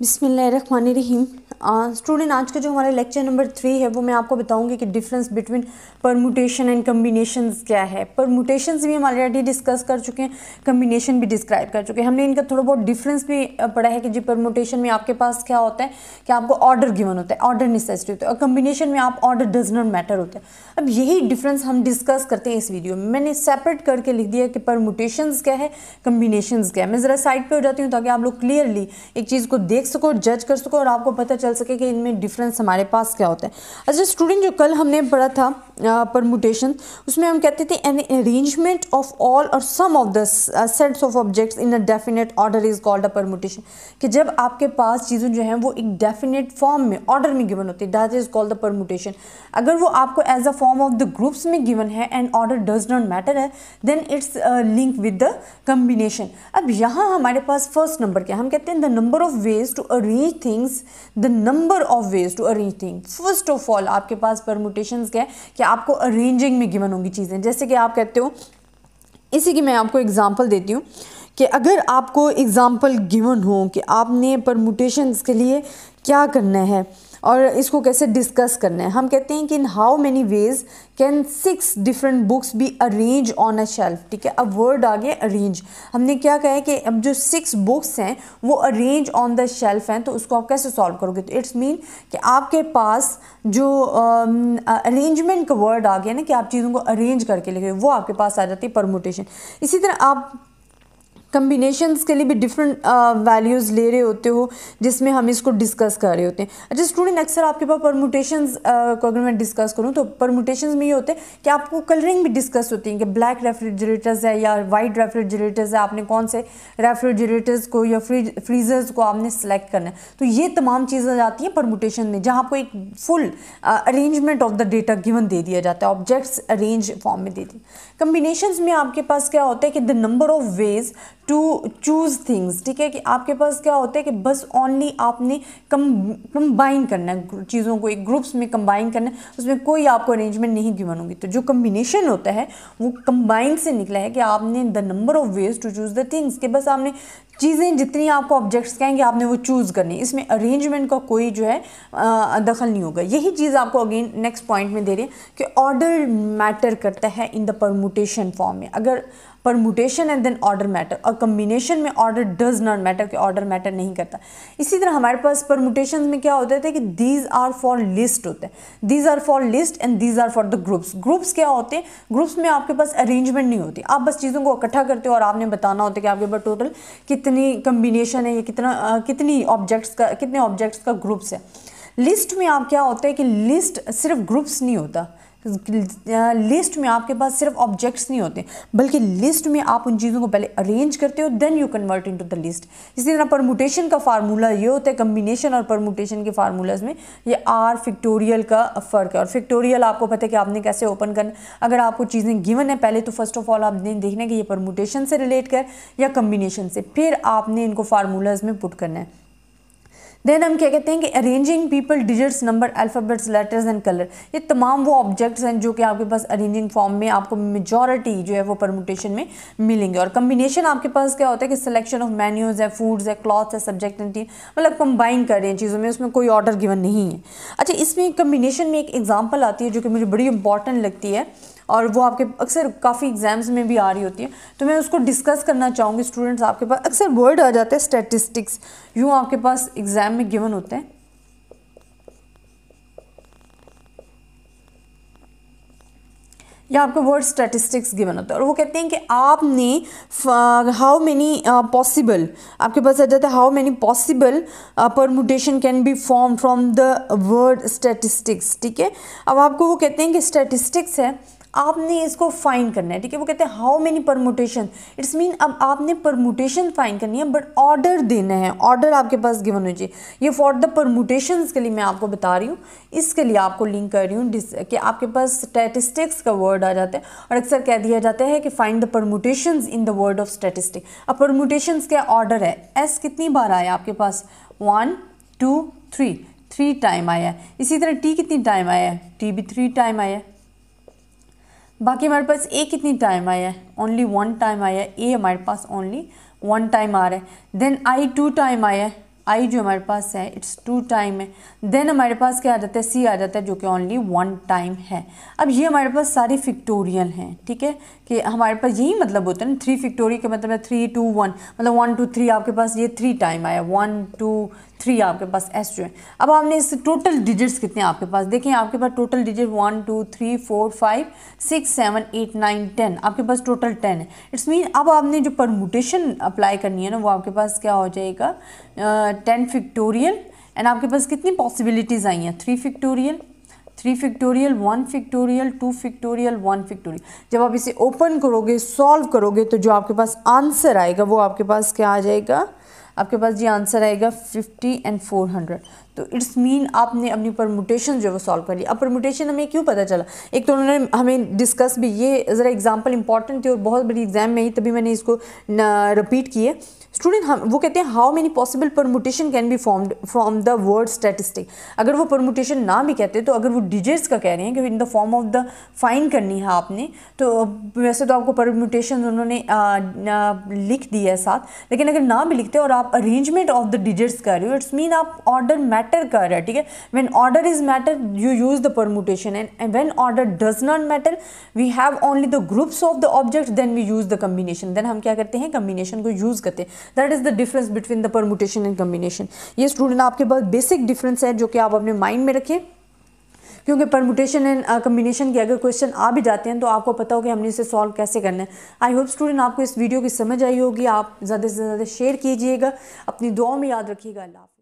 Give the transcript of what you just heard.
बिसमीम स्टूडेंट आज का जो हमारा लेक्चर नंबर थ्री है वो मैं आपको बताऊंगी कि difference between permutation and combination क्या है परमुटेशन भी हम ऑलरेडी डिस्कस कर चुके हैं कम्बिनेशन भी डिस्क्राइब कर चुके हैं हमने इनका थोड़ा बहुत डिफरेंस भी पढ़ा है कि जी परमुटेशन में आपके पास क्या होता है कि आपको ऑर्डर गिवन होता है ऑर्डर नेसेसरी होता है और कम्बिनेशन में आप ऑर्डर डज नॉट मैटर होता है अब यही डिफरेंस हम डिस्कस करते हैं इस वीडियो में मैंने सेपरेट करके लिख दिया कि परमुटेशन क्या है कम्बिनेशन क्या है मैं ज़रा साइड पर हो जाती हूँ ताकि आप लोग क्लियरली एक चीज़ को देख देख सको जज कर सको और आपको पता चल सके कि इनमें डिफरेंस हमारे पास क्या होता है अच्छा स्टूडेंट जो कल हमने पढ़ा था परमुटेशन उसमें हम कहते थे एन अरेंजमेंट ऑफ ऑल और some of the sets of objects in a definite order is called a permutation कि जब आपके पास चीज़ें जो हैं वो एक डेफिनेट फॉर्म में ऑर्डर में गिवन होती है that is called the permutation अगर वो आपको as a form of the groups में गिवन है and order does not matter है then it's link with the combination अब यहाँ हमारे पास फर्स्ट नंबर क्या हम कहते हैं the number of ways to arrange things the number of ways to arrange things first of all आपके पास permutations क्या है कि आपको arranging में given होंगी चीज़ें जैसे कि आप कहते हो इसी की मैं आपको example देती हूँ कि अगर आपको example given हो कि आपने permutations के लिए क्या करना है और इसको कैसे डिस्कस करना है हम कहते हैं कि in how many ways can six different books be arrange on a shelf ठीक है अब वर्ड आ गया अरेंज हमने क्या कहा है कि अब जो सिक्स बुक्स हैं वो अरेंज ऑन द शेल्फ हैं तो उसको आप कैसे सॉल्व करोगे तो इट्स मीन कि आपके पास जो अरेंजमेंट um, uh, का वर्ड आ गया ना कि आप चीज़ों को अरेंज करके लिखे वो आपके पास आ जाती है परमोटेशन इसी तरह आप कम्बिनेशन के लिए भी डिफरेंट वैल्यूज़ uh, ले रहे होते हो जिसमें हम इसको डिस्कस कर रहे होते हैं अच्छा स्टूडेंट अक्सर आपके पास परमोटेशन uh, को अगर मैं डिस्कस करूँ तो परमोटेशन में ये होते हैं कि आपको कलरिंग भी डिस्कस होती है कि ब्लैक रेफ्रिजरेटर्स है या वाइट रेफ्रिजरेटर्स है आपने कौन से रेफ्रिजरेटर्स को या फ्रीज फ्रीज़र्स को आपने सेलेक्ट करना है तो ये तमाम चीज़ें आती हैं परमोटेशन में जहाँ आपको एक full arrangement of the data given दे दिया जाता है ऑब्जेक्ट्स अरेंज फॉर्म में दे दिए कम्बिनेशन में आपके पास क्या होता है कि the number of ways to choose things ठीक है कि आपके पास क्या होता है कि बस ओनली आपने कम कम्बाइन करना है चीज़ों को एक ग्रुप्स में कंबाइन करना है उसमें कोई आपको अरेंजमेंट नहीं की बनूंगी तो जो कम्बिनेशन होता है वो कंबाइन से निकला है कि आपने the number of ways to choose the things के बस आपने चीज़ें जितनी आपको ऑब्जेक्ट्स कहेंगे आपने वो चूज़ करनी इसमें अरेंजमेंट का कोई जो है आ, दखल नहीं होगा यही चीज़ आपको अगेन नेक्स्ट पॉइंट में दे रही है कि ऑर्डर मैटर करता है इन द परमोटेशन फॉर्म में अगर permutation and then order matter और कम्बिनेशन में ऑर्डर डज नॉट मैटर कि ऑर्डर मैटर नहीं करता इसी तरह हमारे पास परमुटेशन में क्या होते थे कि दीज आर फॉर लिस्ट होते हैं these are for list and these are for the groups groups क्या होते हैं ग्रुप्स में आपके पास अरेंजमेंट नहीं होती आप बस चीज़ों को इकट्ठा करते हो और आपने बताना होता है कि आपके पास टोटल कितनी कम्बिनेशन है या कितना आ, कितनी ऑब्जेक्ट्स का कितने ऑब्जेक्ट्स का ग्रुप्स है लिस्ट में आप क्या होता है कि लिस्ट सिर्फ ग्रुप्स नहीं होता लिस्ट uh, में आपके पास सिर्फ ऑब्जेक्ट्स नहीं होते बल्कि लिस्ट में आप उन चीज़ों को पहले अरेंज करते हो then you convert into the list इसी तरह परमुटेशन का फार्मूला ये होता है कम्बिनेशन और परमुटेशन के फार्मूलाज में ये आर फिक्टोरियल का फ़र्क है और फिक्टोरियल आपको पता है कि आपने कैसे ओपन करना अगर आपको चीज़ें गिवन है पहले तो फर्स्ट ऑफ ऑल आपने देखना है कि ये परमुटेशन से रिलेट कर या कम्बिनेशन से फिर आपने इनको फार्मूलाज में पुट करना है देन हम क्या कहते हैं कि arranging people digits number alphabets letters and colour ये तमाम वो ऑब्जेक्ट्स हैं जो कि आपके पास अरेंजिंग फॉर्म में आपको मेजॉरिटी जो है वो परमोटेशन में मिलेंगे और कम्बिनेशन आपके पास क्या होता है कि सिलेक्शन ऑफ मेन्यूज़ है फूड्स है क्लॉथ्स है सब्जेक्ट एंड टीम मतलब कंबाइन कर रहे हैं चीज़ों में उसमें कोई ऑर्डर गिवन नहीं है अच्छा इसमें कम्बिनेशन में एक एग्जाम्पल आती है जो कि मुझे बड़ी इंपॉर्टेंट लगती है और वो आपके अक्सर काफ़ी एग्ज़ाम्स में भी आ रही होती है तो मैं उसको डिस्कस करना चाहूँगी स्टूडेंट्स आपके पास अक्सर वर्ड आ जाते हैं स्टैटिस्टिक्स यूँ आपके पास एग्ज़ाम में गिवन होते हैं या आपको वर्ड स्टैटिस्टिक्स गिवन होता है और वो कहते हैं कि आपने हाउ मेनी पॉसिबल आपके पास आ जाता है how many possible permutation can be form from the word statistics ठीक है अब आपको वो कहते हैं कि स्टैटिस्टिक्स है आपने इसको फाइंड करना है ठीक है वो कहते हैं how many permutation it's mean अब आपने परमोटेशन फाइंड करनी है बट ऑर्डर देना है ऑर्डर आपके पास गिवन हो जाए ये फॉर द परमोटेशन के लिए मैं आपको बता रही हूँ इसके लिए आपको लिंक कर रही हूँ कि आपके पास स्टैटिस्टिक्स का वर्ड आ जाता है और अक्सर कह दिया जाता है कि find the permutation in the word of statistic अब परमोटेशन क्या ऑर्डर है एस कितनी बार आया आपके पास one two three three time आया है इसी तरह टी कितनी टाइम आया है टी भी थ्री टाइम आया बाकी हमारे पास ए कितनी टाइम आया है ओनली वन टाइम आया है ए हमारे पास ओनली वन टाइम आ रहा है देन आई टू टाइम आया है आई जो हमारे पास है इट्स टू टाइम है देन हमारे पास क्या आ जाता है सी आ जाता है जो कि ओनली वन टाइम है अब ये हमारे पास सारे फिक्टोरियल हैं ठीक है कि हमारे पास यही मतलब होता है ना थ्री फिक्टोरियल का मतलब है थ्री टू वन मतलब वन टू थ्री आपके पास ये थ्री टाइम आया वन टू थ्री आपके पास एस जो है अब आपने इस टोटल डिजिट्स कितने आपके पास देखें आपके पास total digit one two three four five six seven eight nine ten आपके पास टोटल टेन है इट्स मीन अब आपने जो परमुटेशन अप्लाई करनी है ना वो आपके पास क्या हो जाएगा टेन फिक्टोरियल एंड आपके पास कितनी पॉसिबिलिटीज़ आई हैं three factorial three factorial one factorial two factorial one factorial जब आप इसे ओपन करोगे सॉल्व करोगे तो जो आपके पास आंसर आएगा वो आपके पास क्या आ जाएगा आपके पास ये आंसर आएगा फिफ्टी एंड फोर हंड्रेड तो इट्स मीन आपने अपनी परमोटेशन जो है वो सॉल्व कर लिया अब परमोटेशन हमें क्यों पता चला एक तो उन्होंने हमें डिस्कस भी ये ज़रा एग्जांपल इंपॉर्टेंट थी और बहुत बड़ी एग्जाम में ही तभी मैंने इसको रिपीट किए स्टूडेंट हम वो कहते हैं how many possible permutation can be formed from the word statistic अगर वो परमोटेशन ना भी कहते तो अगर वो डिजिट्स का कह रहे हैं कि in the form of the find करनी है आपने तो वैसे तो आपको परमोटेशन उन्होंने आ, लिख दिया है साथ लेकिन अगर ना भी लिखते और आप आप अरेंजमेंट ऑफ द डिजिट्स कर रहे हो इट्स मीन आप ऑर्डर मैटर कर रहे हो ठीक है when order is matter you use the permutation and when order does not matter we have only the groups of the object then we use the combination then हम क्या करते हैं कम्बिनेशन को यूज़ करते हैं that is the difference between the permutation and combination ये student आपके पास बेसिक डिफरेंस है जो कि आप अपने माइंड में रखें क्योंकि परमुटेशन एंड कम्बिनेशन के अगर क्वेश्चन आ भी जाते हैं तो आपको पता हो कि हमने इसे सॉल्व कैसे करना है आई होप स्टूडेंट आपको इस वीडियो की समझ आई होगी आप ज़्यादा से ज़्यादा शेयर कीजिएगा अपनी दुआओं में याद रखिएगा अल्लाह